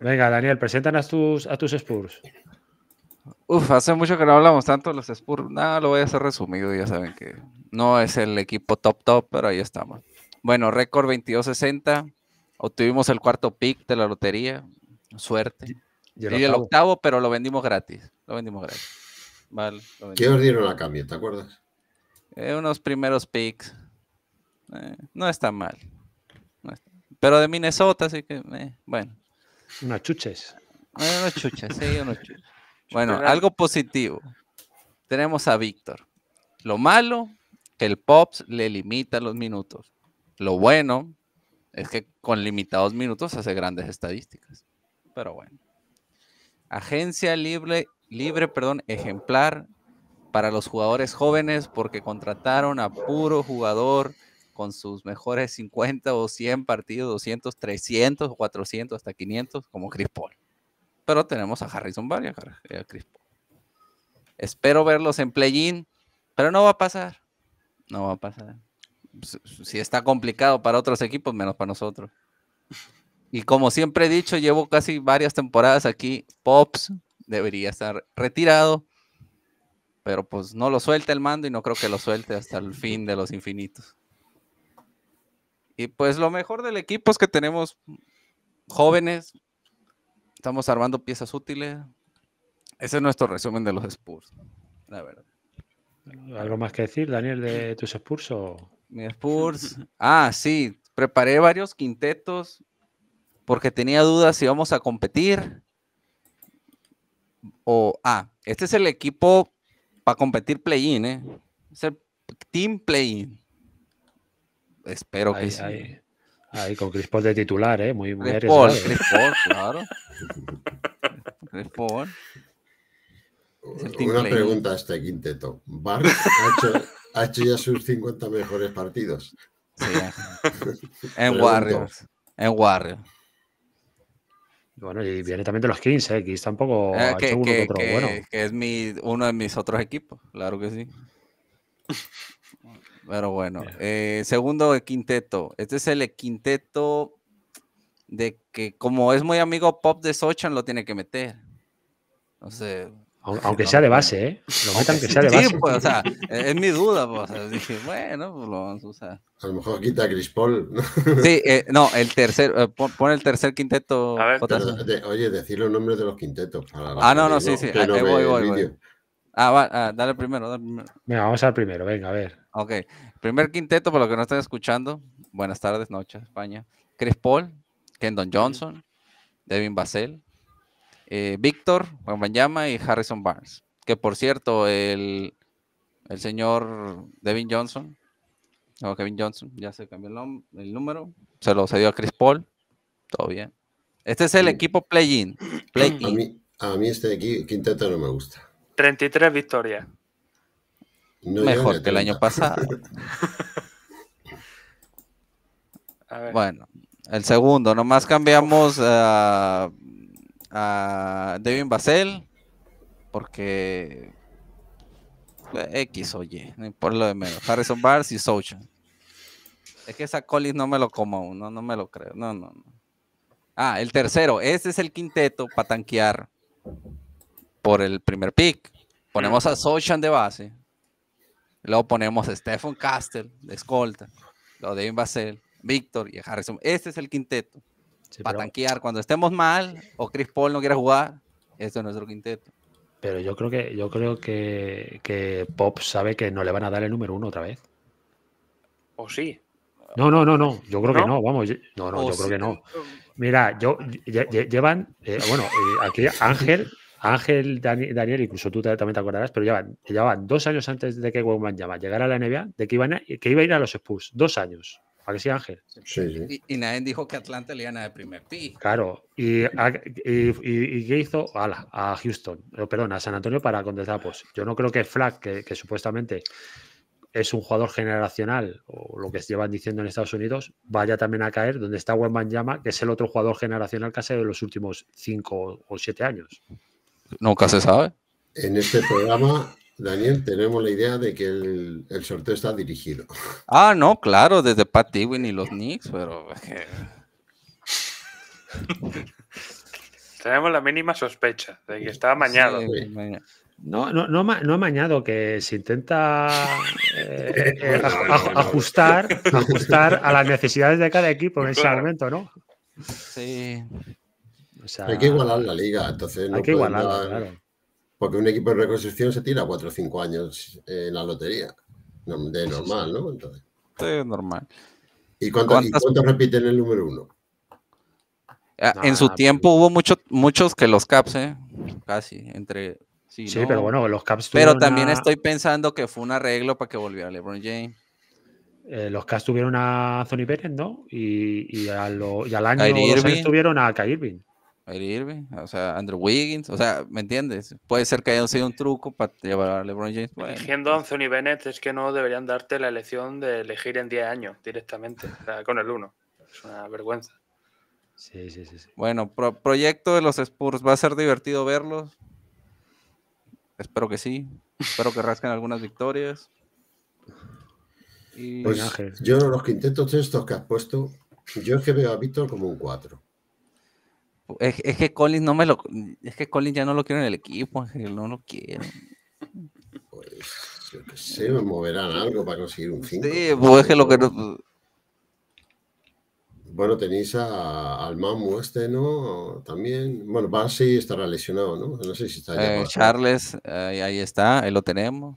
Venga, Daniel, presentan a tus, a tus Spurs. Uf, hace mucho que no hablamos tanto de los Spurs. Nada, lo voy a hacer resumido. Ya saben que no es el equipo top top, pero ahí estamos. Bueno, récord 22.60 60 Obtuvimos el cuarto pick de la lotería. Suerte. Y el, octavo, pero lo vendimos gratis. Lo vendimos gratis. Vale, ¿Qué os la cambio, te acuerdas? Eh, unos primeros picks. Eh, no está mal. Pero de Minnesota, así que, eh, bueno. Unas chuches. unos chuches, sí, unos chuches. Bueno, algo positivo. Tenemos a Víctor. Lo malo, que el Pops le limita los minutos. Lo bueno es que con limitados minutos hace grandes estadísticas. Pero bueno. Agencia libre libre, perdón, ejemplar para los jugadores jóvenes porque contrataron a puro jugador con sus mejores 50 o 100 partidos, 200, 300, 400, hasta 500, como Chris Paul. Pero tenemos a Harrison Barry a eh, Espero verlos en play-in, pero no va a pasar. No va a pasar. Si está complicado para otros equipos, menos para nosotros. Y como siempre he dicho, llevo casi varias temporadas aquí. Pops, debería estar retirado, pero pues no lo suelta el mando y no creo que lo suelte hasta el fin de los infinitos. Y pues lo mejor del equipo es que tenemos jóvenes, estamos armando piezas útiles. Ese es nuestro resumen de los Spurs, la verdad. ¿Algo más que decir, Daniel, de tus Spurs o...? Mi Spurs. Ah, sí, preparé varios quintetos porque tenía dudas si vamos a competir o ah, este es el equipo para competir play-in, ¿eh? Es el team play-in. Espero que sí. Ahí, con Chris Paul de titular, ¿eh? Muy, muy Chris Paul, claro. Chris Paul. Una pregunta a este quinteto. ¿Bar ha hecho, ya sus 50 mejores partidos? en Warriors. En Warriors. Bueno, y viene también de los 15, X ¿eh? tampoco eh, que, es mi, uno de mis otros equipos, claro que sí. Pero bueno, eh, segundo quinteto. Este es el quinteto de que como es muy amigo Pop de Sochan, lo tiene que meter. No sé, aunque sea de base, ¿eh? Lo metan que sea de base. Sí, pues, o sea, es mi duda, pues. Dije, bueno, pues lo vamos a usar. A lo mejor quita a Chris Paul. Sí, eh, no, el tercer, eh, pone pon el tercer quinteto. A ver, oye, decir los nombres de los quintetos. ah, no, no, sí, sí. No voy, voy, Ah, va, ah, dale primero, dale primero. Venga, vamos al primero, venga, a ver. Ok, primer quinteto, por lo que no están escuchando. Buenas tardes, noches, España. Chris Paul, Kendon Johnson, Devin Basel, eh, Víctor Wembanyama y Harrison Barnes. Que por cierto, el, el señor Devin Johnson, o Kevin Johnson, ya se cambió el, el, número, se lo cedió a Chris Paul, todo bien. Este es el equipo play-in. a, mí, este quinteta no me gusta. 33 victorias. Mejor que el año pasado. Bueno, el segundo, nomás cambiamos a a Devin Basel, porque eh, X oye, por lo de menos. Harrison Barnes y Sochan. Es que esa Collins no me lo como aún, no, me lo creo. No, no, Ah, el tercero. Este es el quinteto para tanquear por el primer pick. Ponemos a Sochan de base. Luego ponemos a Stephen Castle de escolta. Luego Devin Basel, Víctor y a Harrison. Este es el quinteto para tanquear cuando estemos mal o Chris Paul no quiera jugar. Esto es nuestro quinteto. Pero yo creo que yo creo que, Pop sabe que no le van a dar el número uno otra vez. ¿O sí? No, no, no, no. Yo creo que no, vamos. no, no, yo creo que no. Mira, yo llevan, eh, bueno, eh, aquí Ángel, Ángel, Daniel, incluso tú también te acordarás, pero llevan, llevan dos años antes de que Wegman llama llegara a la NBA, de que, iban que iba a ir a los Spurs. Dos años. ¿Para que sí, Ángel? Sí, Y, nadie dijo que Atlanta le gana de primer pick. Claro. ¿Y, y, qué hizo? a Houston, perdón, a San Antonio para contestar. Pues yo no creo que Flack, que, supuestamente es un jugador generacional, o lo que llevan diciendo en Estados Unidos, vaya también a caer donde está webman Yama, que es el otro jugador generacional que ha de los últimos cinco o siete años. Nunca se sabe. En este programa Daniel, tenemos la idea de que el, sorteo está dirigido. Ah, no, claro, desde Pat Ewing y los Knicks, pero. Eh. tenemos la mínima sospecha de que está amañado. No, no, no, amañado, que se intenta eh, eh, ajustar, ajustar a las necesidades de cada equipo en ese momento, ¿no? Sí. hay que igualar la liga, entonces. Hay que igualar. Porque un equipo de reconstrucción se tira cuatro o cinco años eh, en la lotería. De normal, ¿no? Entonces. normal. ¿Y cuánto repiten el número uno? Ah, en su tiempo pues. hubo muchos muchos que los Caps, ¿eh? Casi, entre... Sí, pero bueno, los Caps... Pero también estoy pensando que fue un arreglo para que volviera LeBron James. Eh, los Caps tuvieron a sonny Pérez, ¿no? Y, a lo, y al año tuvieron a Kyrie Irving. Irving, o sea, Andrew Wiggins, o sea, ¿me entiendes? Puede ser que haya sido un truco para llevar a LeBron James. Elegiendo Eligiendo a pues. Anthony Bennett es que no deberían darte la elección de elegir en 10 años directamente, con el 1. Es una vergüenza. Sí, sí, sí. Bueno, proyecto de los Spurs, va a ser divertido verlos. Espero que sí. Espero que rasquen algunas victorias. Pues, yo los quintetos estos que has puesto, yo es que veo a Víctor como un 4. Es, es, que Collins no me lo. Es que Collins ya no lo quiero en el equipo, Ángel, no lo quiero. Pues, yo qué sé, me moverán algo para conseguir un 5. Sí, pues es que lo que. Bueno, tenéis a, al Mamu este, ¿no? También. Bueno, Barsi estará lesionado, ¿no? No sé si está eh, Charles, ahí está, ahí lo tenemos.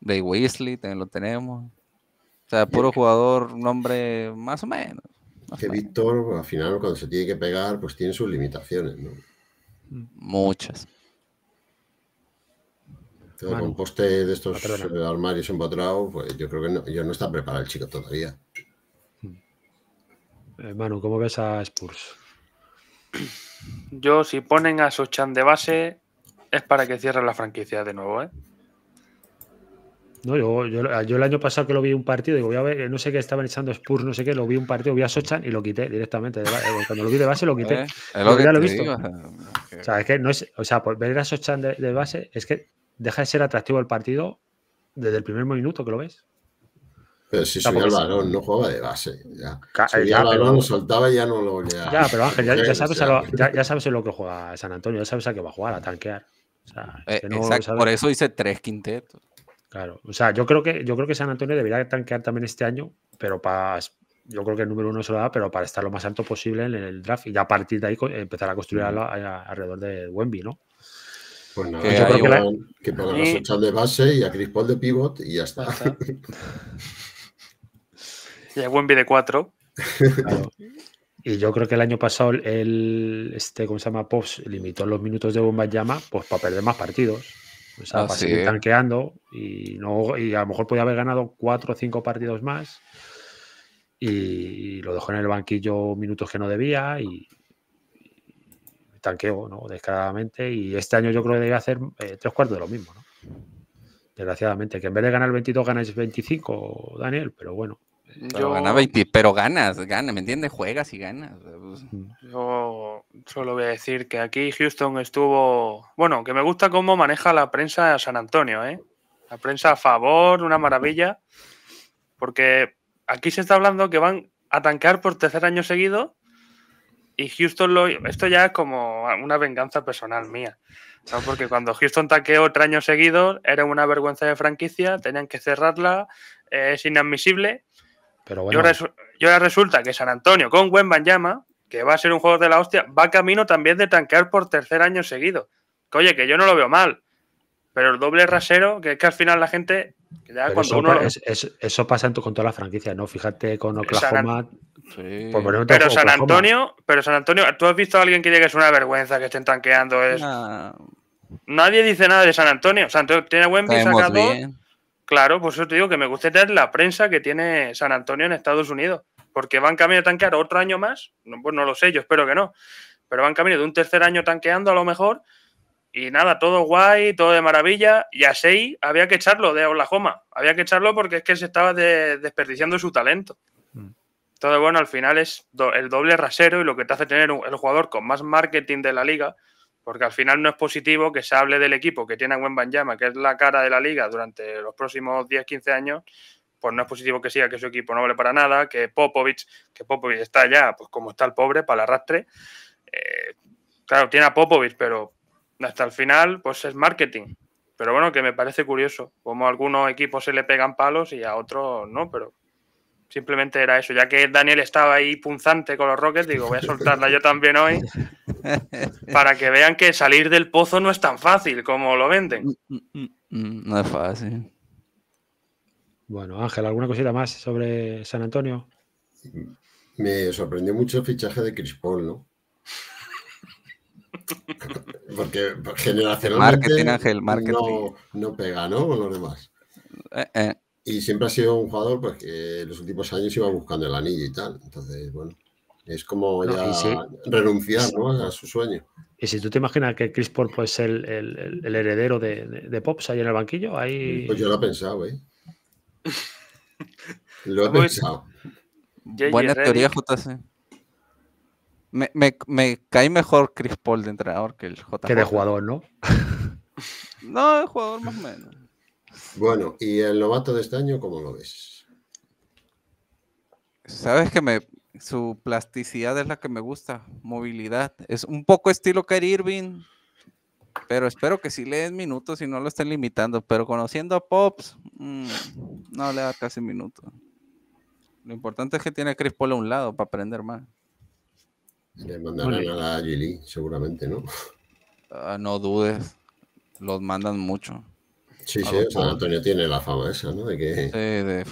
Ray Weasley, también lo tenemos. O sea, puro eh, jugador, nombre más o menos que Víctor, al final, cuando se tiene que pegar, pues tiene sus limitaciones, ¿no? Muchas. con poste de estos ah, eh, armarios empotrados, pues yo creo que no, yo no está preparado el chico todavía. Hermano, hmm. eh, ¿cómo ves a Spurs? Yo, si ponen a Sochan de base, es para que cierren la franquicia de nuevo, ¿eh? No, yo, ah, yo, el año pasado que lo vi un partido, digo, voy a ver, no sé qué estaban echando Spurs, no sé qué, lo vi un partido, vi a Sochan y lo quité directamente. Eh, cuando lo vi de base, lo quité. Eh, ya lo he visto. Eh, o sea, que no por ver a Sochan de, base es que deja de ser atractivo el partido desde el primer minuto que lo ves. Pero si subía el balón, no jugaba de base. Ya. Subía el balón, soltaba y ya no lo volvía. Ya, pero Ángel, ya, sabes, lo, ya, sabes en lo que juega San Antonio, ya sabes a qué va a jugar, a tanquear. Exacto, por eso hice tres quintetos. Claro, o sea, yo creo que yo creo que San Antonio debería tanquear también este año, pero para yo creo que el número uno se lo da, pero para estar lo más alto posible en el draft y ya a partir de ahí empezar a construir alrededor de Wemby, ¿no? Pues nada, yo creo que, que de base y a Chris Paul de pivot y ya está. y a Wemby de cuatro. Y yo creo que el año pasado el, este, ¿cómo se llama? Pops limitó los minutos de Bomba Llama pues para perder más partidos. Estaba pues ah, ¿eh? tanqueando y, no, y a lo mejor podía haber ganado cuatro o cinco partidos más y, lo dejó en el banquillo minutos que no debía y, tanqueó tanqueo, ¿no? Descaradamente. Y este año yo creo que debía hacer eh, tres cuartos de lo mismo, ¿no? Desgraciadamente, que en vez de ganar 22 ganáis 25, Daniel, pero bueno. Pero yo... pero ganas, gana, ¿me entiendes? Juegas y ganas. Pues. Yo solo voy a decir que aquí Houston estuvo. Bueno, que me gusta cómo maneja la prensa de San Antonio, ¿eh? La prensa a favor, una maravilla. Porque aquí se está hablando que van a tancar por tercer año seguido. Y Houston lo. Esto ya es como una venganza personal mía. Porque cuando Houston taqueó tres años seguidos, era una vergüenza de franquicia, tenían que cerrarla, eh, es inadmisible. Pero Yo, ahora resulta que San Antonio con llama, que va a ser un juego de la hostia, va camino también de tanquear por tercer año seguido. oye, que yo no lo veo mal. Pero el doble rasero, que es que al final la gente. eso, pasa con toda la franquicia, ¿no? Fíjate con Oklahoma. Sí. pero San pues Antonio, pero San Antonio, ¿tú has visto a alguien que diga que es una vergüenza que estén tanqueando? Es... Nadie dice nada de San Antonio. San Antonio tiene buen saca Claro, por eso te digo que me gusta tener la prensa que tiene San Antonio en Estados Unidos, porque van camino a tanquear otro año más, no, pues no lo sé, yo espero que no, pero van camino de un tercer año tanqueando a lo mejor, y nada, todo guay, todo de maravilla, y a Sei había que echarlo de Oklahoma, había que echarlo porque es que se estaba desperdiciando su talento. Mm. Todo bueno, al final es el doble rasero y lo que te hace tener un, el jugador con más marketing de la liga, porque al final no es positivo que se hable del equipo que tiene a Gwen que es la cara de la liga durante los próximos 10-15 años, pues no es positivo que siga que su equipo no hable para nada, que Popovich, que Popovich está ya, pues como está el pobre, para el arrastre. Eh, claro, tiene a Popovich, pero hasta el final, pues es marketing. Pero bueno, que me parece curioso, como a algunos equipos se le pegan palos y a otros no, pero Simplemente era eso. Ya que Daniel estaba ahí punzante con los roques, digo, voy a soltarla yo también hoy para que vean que salir del pozo no es tan fácil como lo venden. Mm, mm, mm, no es fácil. Bueno, Ángel, ¿alguna cosita más sobre San Antonio? Me sorprendió mucho el fichaje de Chris Paul, ¿no? Porque generacionalmente marketing, Ángel, marketing. No, pega, ¿no? Con los demás. eh. eh. Y siempre ha sido un jugador pues, que en los últimos años iba buscando el anillo y tal. Entonces, bueno, es como renunciar a su sueño. Y si tú te imaginas que Chris Paul puede ser el, heredero de, Pops ahí en el banquillo, ahí... Pues yo lo he pensado, ¿eh? lo he pensado. Buena teoría, JC. Me, me, cae mejor Chris Paul de entrenador que el J.C. Que de jugador, ¿no? no, de jugador más o menos. Bueno, ¿y el novato de este año cómo lo ves? Sabes que me, su plasticidad es la que me gusta, movilidad. Es un poco estilo que Irving, pero espero que si le den minutos y no lo estén limitando. Pero conociendo a Pops, mm, no le da casi minutos. Lo importante es que tiene a Chris Paul a un lado para aprender más. Le mandan a la Gili, seguramente, ¿no? Ah, no dudes, los mandan mucho. Sí, sí, San Antonio tiene la fama esa, ¿no? De que... Sí, de...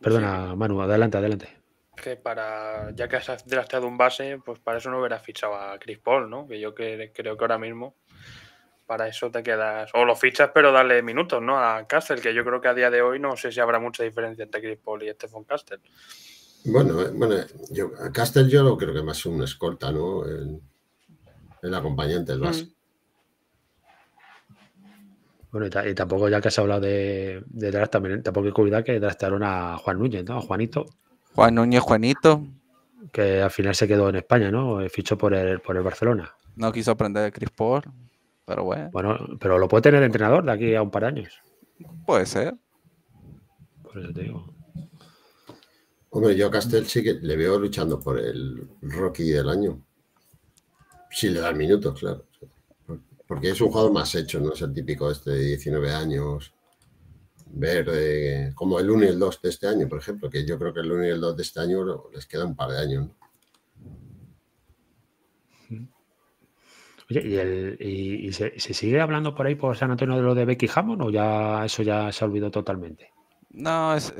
Perdona, Manu, adelante, adelante. Que para, ya que has drafteado un base, pues para eso no hubieras fichado a Chris Paul, ¿no? Que yo creo que ahora mismo para eso te quedas. O lo fichas, pero dale minutos, ¿no? A Castle, que yo creo que a día de hoy no sé si habrá mucha diferencia entre Chris Paul y Stephen Castle. Bueno, eh, bueno, yo, a Castle yo lo creo que más es un escolta, ¿no? El, acompañante, el base. Mm. Bueno, y, tampoco, ya que has hablado de, de eh, tampoco hay que olvidar que draftaron a Juan Núñez, ¿no? Juanito. Juan Núñez, Juanito. Que al final se quedó en España, ¿no? Eh, fichó por el, por el Barcelona. No quiso aprender de Chris Paul, pero bueno. Bueno, pero lo puede tener el entrenador de aquí a un par de años. Puede ser. Por eso te digo. Hombre, yo a Castel sí que le veo luchando por el Rocky del año. Si le dan minutos, claro. Porque es un jugador más hecho, no es el típico este de 19 años. Ver como el 1 y el 2 de este año, por ejemplo, que yo creo que el 1 y el 2 de este año les queda un par de años. Oye, ¿y, el, se, sigue hablando por ahí por San Antonio de lo de Becky Hammond o ya eso ya se ha olvidado totalmente? No, es,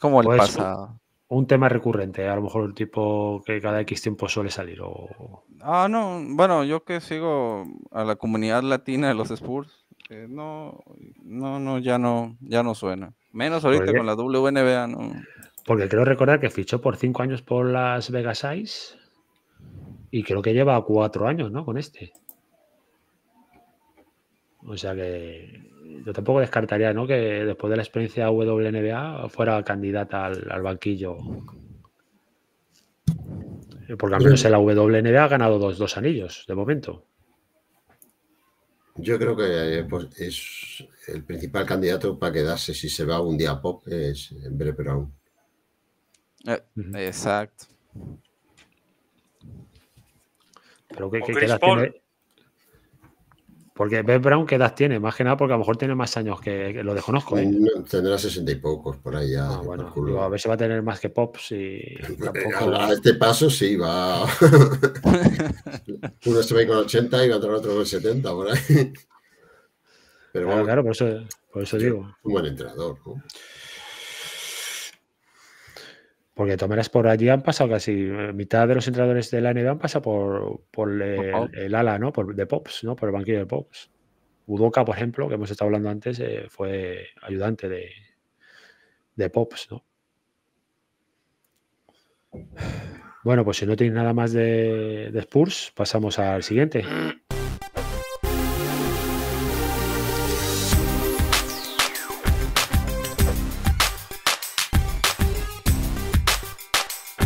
como el pasado un tema recurrente, a lo mejor el tipo que cada X tiempo suele salir. O... Ah, no, bueno, yo que sigo a la comunidad latina de los Spurs, eh, no, no, no, ya no, ya no suena. Menos ahorita con la WNBA, no. Porque creo recordar que fichó por cinco años por las Vegas Ice y creo que lleva cuatro años, ¿no? Con este. O sea que yo tampoco descartaría ¿no? que después de la experiencia WNBA fuera candidata al, banquillo. Porque al menos en la WNBA ha ganado dos, anillos de momento. Yo creo que eh, pues, es el principal candidato para quedarse si se va un día a pop es breve, Brown. Eh, exacto. Pero que, porque Ben Brown, ¿qué edad tiene? Más que nada porque a lo mejor tiene más años que, lo desconozco. ¿eh? Tendrá sesenta y pocos por ahí ya. Ah, bueno, a ver si va a tener más que Pops y... A este paso sí, va... Uno se ve con 80 y va otro con 70 por ahí. Pero claro, por, eso, por eso digo. Un buen entrenador, ¿no? Porque de por allí han pasado casi eh, mitad de los entradores de la NBA han pasado por, el, ala, ¿no? Por, de Pops, ¿no? Por el banquillo de Pops. Udoca, por ejemplo, que hemos estado hablando antes, eh, fue ayudante de, Pops, ¿no? Bueno, pues si no tenéis nada más de Spurs, pasamos al siguiente.